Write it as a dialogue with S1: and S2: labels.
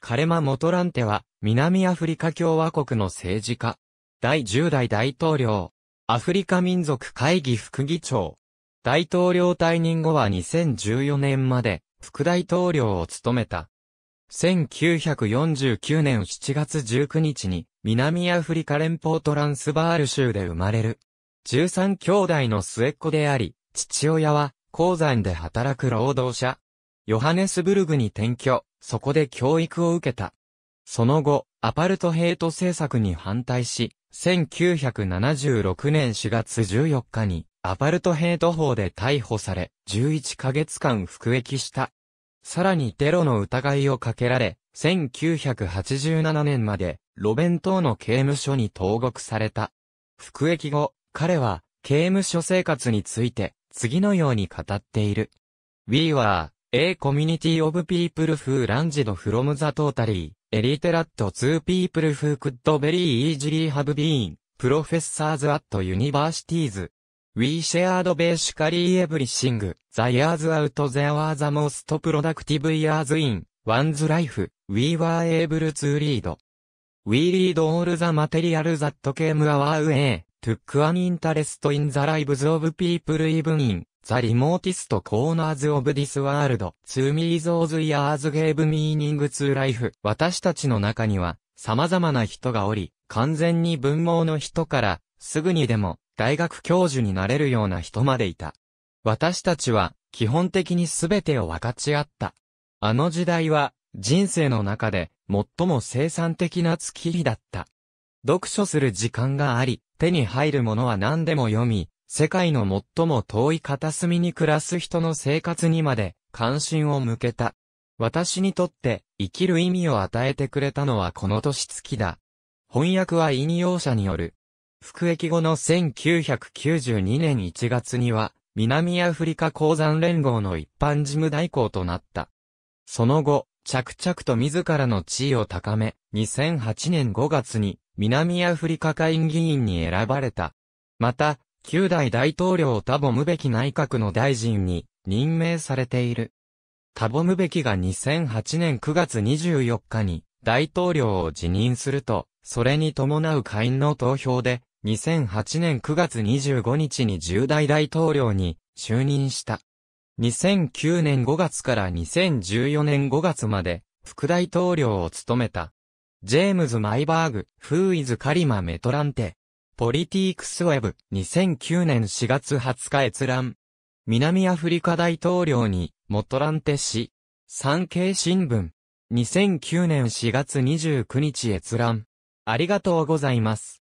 S1: カレマ・モトランテは、南アフリカ共和国の政治家。第10代大統領。アフリカ民族会議副議長。大統領退任後は2014年まで、副大統領を務めた。1949年7月19日に、南アフリカ連邦トランスバール州で生まれる。13兄弟の末っ子であり、父親は、鉱山で働く労働者、ヨハネスブルグに転居、そこで教育を受けた。その後、アパルトヘイト政策に反対し、1976年4月14日に、アパルトヘイト法で逮捕され、11ヶ月間服役した。さらにテロの疑いをかけられ、1987年まで、ロベン島の刑務所に投獄された。服役後、彼は、刑務所生活について、次のように語っている。We were A community of people who r a n g e d from the totally illiterate to people who could very easily have been professors at universities. We shared basically everything. The years out there were the most productive years in one's life. We were able to read. We read all the material that came our way. Took an interest in the lives of people even in The remotest corners of this world, to me those years gave meaning to life. 私たちの中には、様々な人がおり、完全に文盲の人から、すぐにでも、大学教授になれるような人までいた。私たちは、基本的に全てを分かち合った。あの時代は、人生の中で、最も生産的な月日だった。読書する時間があり、手に入るものは何でも読み、世界の最も遠い片隅に暮らす人の生活にまで関心を向けた。私にとって生きる意味を与えてくれたのはこの年月だ。翻訳は引用者による。服役後の1992年1月には、南アフリカ鉱山連合の一般事務代行となった。その後、着々と自らの地位を高め、2008年5月に南アフリカ会議員に選ばれた。また、旧代大統領タボムべき内閣の大臣に任命されている。タボムべきが2008年9月24日に大統領を辞任すると、それに伴う会員の投票で、2008年9月25日に重大大統領に就任した。2009年5月から2014年5月まで副大統領を務めた。ジェームズ・マイバーグ、フーイズ・カリマ・メトランテ、ポリティークスウェブ2009年4月20日閲覧。南アフリカ大統領に、モトランテ氏。産経新聞。2009年4月29日閲覧。ありがとうございます。